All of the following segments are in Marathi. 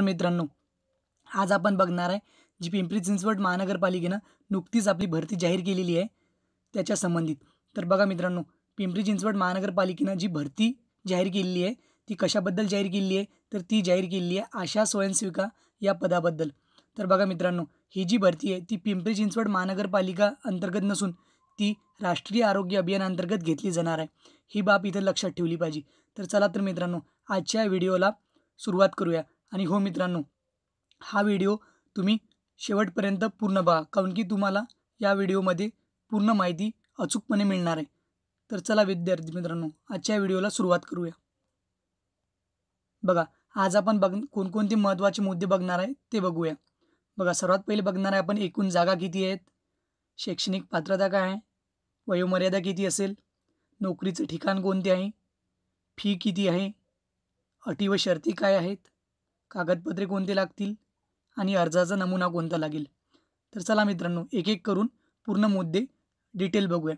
तर मित्रांनो आज आपण बघणार आहे जी पिंपरी चिंचवड महानगरपालिकेनं नुकतीच आपली भरती जाहीर केलेली आहे त्याच्या संबंधित तर बघा मित्रांनो पिंपरी चिंचवड महानगरपालिकेनं जी भरती जाहीर केलेली आहे ती कशाबद्दल जाहीर केली आहे तर ती जाहीर केलेली आहे आशा स्वयंसेविका या पदाबद्दल तर बघा मित्रांनो ही जी भरती आहे ती पिंपरी चिंचवड महानगरपालिका अंतर्गत नसून ती राष्ट्रीय आरोग्य अंतर्गत घेतली जाणार आहे ही बाब इथं लक्षात ठेवली पाहिजे तर चला तर मित्रांनो आजच्या व्हिडिओला सुरुवात करूया आणि हो मित्रांनो हा व्हिडिओ तुम्ही शेवटपर्यंत पूर्ण बघा कारण की तुम्हाला या व्हिडिओमध्ये पूर्ण माहिती अचूकपणे मिळणार आहे तर चला विद्यार्थी मित्रांनो आजच्या व्हिडिओला सुरुवात करूया बघा आज आपण बघ कोणकोणते महत्त्वाचे मुद्दे बघणार आहे ते बघूया बघा सर्वात पहिले बघणार आहे आपण एकूण जागा किती आहेत शैक्षणिक पात्रता काय आहे वयोमर्यादा किती असेल नोकरीचं ठिकाण कोणते आहे फी किती आहे अटी व शर्ती काय आहेत कागदपत्रे कोणते लागतील आणि अर्जाचा नमुना कोणता लागेल तर चला मित्रांनो एक एक करून पूर्ण मुद्दे डिटेल बघूया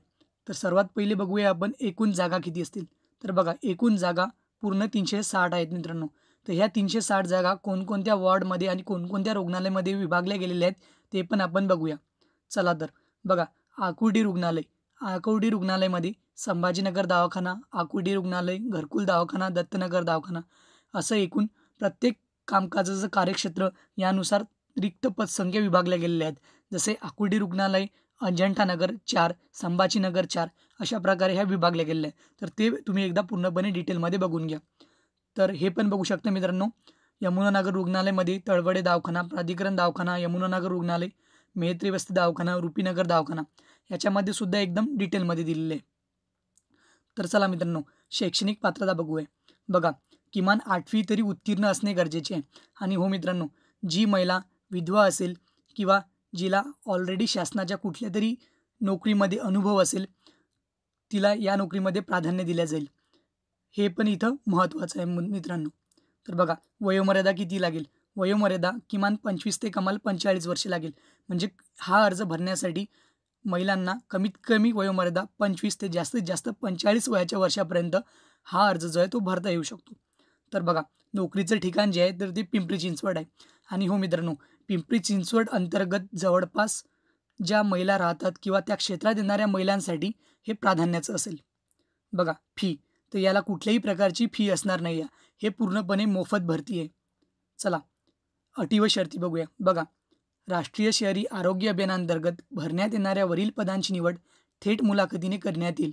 तर सर्वात पहिले बघूया आपण एकूण जागा किती असतील तर बघा एकूण जागा पूर्ण तीनशे साठ आहेत मित्रांनो तर ह्या तीनशे साठ जागा कोणकोणत्या वॉर्डमध्ये आणि कोणकोणत्या रुग्णालयामध्ये विभागल्या गेलेल्या आहेत ते पण आपण बघूया चला तर बघा आकुर्डी रुग्णालय आकुर्डी रुग्णालयामध्ये संभाजीनगर दवाखाना आकुर्डी रुग्णालय घरकुल दवाखाना दत्तनगर दवाखाना असं एकूण प्रत्येक कामकाजाचं कार्यक्षेत्र यानुसार रिक्त पदसंख्या विभागल्या गेलेल्या आहेत जसे आकुर्डी रुग्णालय नगर चार संभाजीनगर चार अशा प्रकारे ह्या विभागल्या गेलेल्या आहेत तर ते तुम्ही एकदा पूर्णपणे डिटेलमध्ये बघून घ्या तर हे पण बघू शकता मित्रांनो यमुनानगर रुग्णालयमध्ये तळवडे दवाखाना प्राधिकरण दवाखाना यमुनानगर रुग्णालय मेहत्री वस्ती दवाखाना रुपीनगर दवाखाना याच्यामध्ये सुद्धा एकदम डिटेलमध्ये दिलेले आहे तर चला मित्रांनो शैक्षणिक पात्रता बघूया बघा किमान आठवी तरी उत्तीर्ण असणे गरजेचे आहे आणि हो मित्रांनो जी महिला विधवा असेल किंवा जिला ऑलरेडी शासनाच्या कुठल्या तरी नोकरीमध्ये अनुभव असेल तिला या नोकरीमध्ये प्राधान्य दिल्या जाईल हे पण इथं महत्त्वाचं आहे मित्रांनो तर बघा वयोमर्यादा किती लागेल वयोमर्यादा किमान पंचवीस ते कमाल पंचेचाळीस वर्षे लागेल म्हणजे हा अर्ज भरण्यासाठी महिलांना कमीत कमी वयोमर्यादा पंचवीस ते जास्तीत जास्त पंचेचाळीस वयाच्या वर्षापर्यंत हा अर्ज जो आहे तो भरता येऊ शकतो तर बघा नोकरीचं ठिकाण जे आहे तर ते पिंपरी चिंचवड आहे आणि हो मित्रांनो पिंपरी चिंचवड अंतर्गत जवळपास ज्या महिला राहतात किंवा त्या क्षेत्रात येणाऱ्या महिलांसाठी हे प्राधान्याचं असेल बघा फी तर याला कुठल्याही प्रकारची फी असणार नाही हे पूर्णपणे मोफत भरती आहे चला अटी व शर्ती बघूया बघा राष्ट्रीय शहरी आरोग्य अभियानांतर्गत भरण्यात येणाऱ्या वरील पदांची निवड थेट मुलाखतीने करण्यात येईल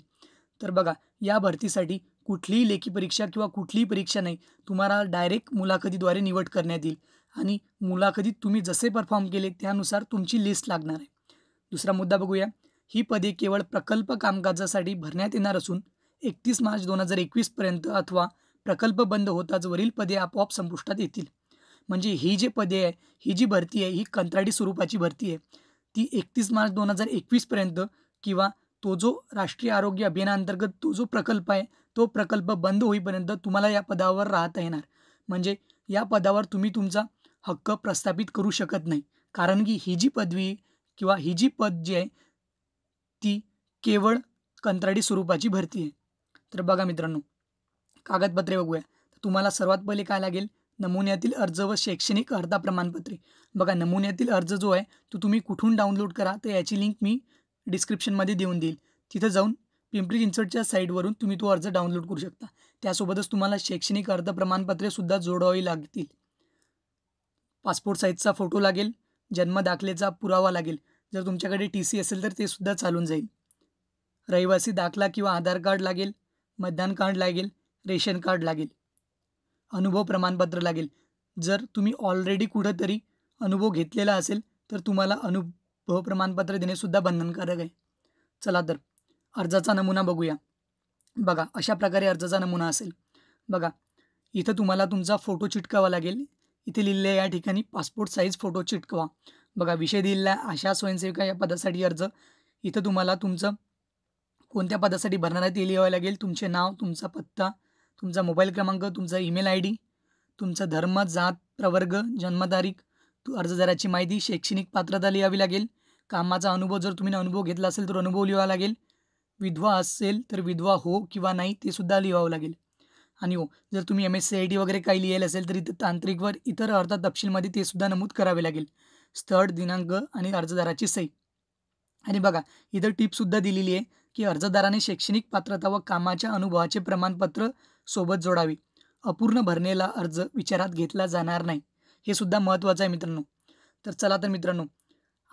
तर बघा या भरतीसाठी कुठलीही लेखी परीक्षा किंवा कुठलीही परीक्षा नाही तुम्हाला डायरेक्ट मुलाखतीद्वारे निवड करण्यात येईल आणि मुलाखतीत तुम्ही जसे परफॉर्म केले त्यानुसार तुमची लिस्ट लागणार आहे दुसरा मुद्दा बघूया ही पदे केवळ प्रकल्प कामकाजासाठी भरण्यात येणार असून एकतीस मार्च दोन हजार एकवीसपर्यंत अथवा प्रकल्प बंद होताच वरील पदे आपोआप संपुष्टात येतील म्हणजे ही जे पदे आहे ही जी भरती आहे ही कंत्राटी स्वरूपाची भरती आहे ती एकतीस मार्च दोन हजार एकवीसपर्यंत किंवा तो जो राष्ट्रीय आरोग्य अभियानाअंतर्गत तो जो प्रकल्प आहे तो प्रकल्प बंद होईपर्यंत तुम्हाला या पदावर राहता येणार म्हणजे या पदावर तुम्ही तुमचा हक्क प्रस्थापित करू शकत नाही कारण की ही जी पदवी किंवा ही जी पद जी आहे ती केवळ कंत्राटी स्वरूपाची भरती आहे तर बघा मित्रांनो कागदपत्रे बघूया तुम्हाला सर्वात पहिले काय लागेल नमुन्यातील अर्ज व शैक्षणिक अर्धा प्रमाणपत्रे बघा नमुन्यातील अर्ज जो आहे तो तुम्ही कुठून डाउनलोड करा तर याची लिंक मी डिस्क्रिप्शनमध्ये देऊन देईल तिथं जाऊन पिंपरी चिंचवडच्या साईटवरून तुम्ही तो अर्ज डाउनलोड करू शकता त्यासोबतच तुम्हाला शैक्षणिक अर्ज प्रमाणपत्रेसुद्धा जोडावी लागतील पासपोर्ट साईजचा फोटो लागेल जन्म दाखलेचा पुरावा लागेल जर तुमच्याकडे टी सी असेल तर ते सुद्धा चालून जाईल रहिवासी दाखला किंवा आधार कार्ड लागेल मतदान कार्ड लागेल रेशन कार्ड लागेल अनुभव प्रमाणपत्र लागेल जर तुम्ही ऑलरेडी कुठंतरी अनुभव घेतलेला असेल तर तुम्हाला अनुभव प्रमाणपत्र देणेसुद्धा बंधनकारक आहे चला तर अर्जाचा नमुना बघूया बघा अशा प्रकारे अर्जाचा नमुना असेल बघा इथं तुम्हाला तुमचा फोटो चिटकावा लागेल इथे लिहिलेलं या ठिकाणी पासपोर्ट साईज फोटो चिटकवा बघा विषय दिलेला आहे आशा स्वयंसेविका या पदासाठी अर्ज इथं तुम्हाला तुमचं कोणत्या पदासाठी भरणार आहे ते लिहावं लागेल तुमचे नाव तुमचा पत्ता तुमचा मोबाईल क्रमांक तुमचा ईमेल आय डी तुमचा धर्म जात प्रवर्ग जन्मतारीख तू अर्जदाराची माहिती शैक्षणिक पात्रता लिहावी लागेल कामाचा अनुभव जर तुम्ही अनुभव घेतला असेल तर अनुभव लिहावा लागेल विधवा असेल तर विधवा हो किंवा नाही ते सुद्धा लिहावं लागेल आणि हो जर तुम्ही M S C I D वगैरे काही लिहायला असेल तर इथं तांत्रिकवर इतर अर्धा तपशीलमध्ये ते सुद्धा नमूद करावे लागेल स्थळ दिनांक आणि अर्जदाराची सही आणि बघा इथं टिपसुद्धा दिलेली आहे की अर्जदाराने शैक्षणिक पात्रता व कामाच्या अनुभवाचे प्रमाणपत्र सोबत जोडावे अपूर्ण भरणेला अर्ज विचारात घेतला जाणार नाही हे सुद्धा महत्त्वाचं आहे मित्रांनो तर चला तर मित्रांनो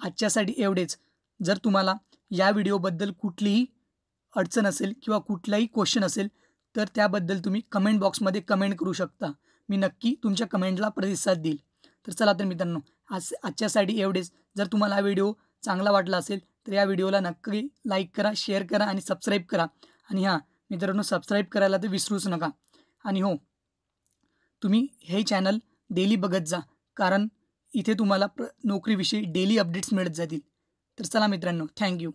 आजच्यासाठी एवढेच जर तुम्हाला या व्हिडिओबद्दल कुठलीही अडचण असेल किंवा कुठलाही क्वेश्चन असेल तर त्याबद्दल तुम्ही कमेंट बॉक्समध्ये कमेंट करू शकता मी नक्की तुमच्या कमेंटला प्रतिसाद देईल तर चला तर मित्रांनो आज आजच्यासाठी एवढेच जर तुम्हाला हा व्हिडिओ चांगला वाटला असेल तर या व्हिडिओला नक्की लाईक करा शेअर करा आणि सबस्क्राईब करा आणि हां मित्रांनो सबस्क्राईब करायला तर विसरूच नका आणि हो तुम्ही हे चॅनल डेली बघत जा कारण इथे तुम्हाला प्र नोकरीविषयी डेली अपडेट्स मिळत जातील तर चला मित्रांनो थँक्यू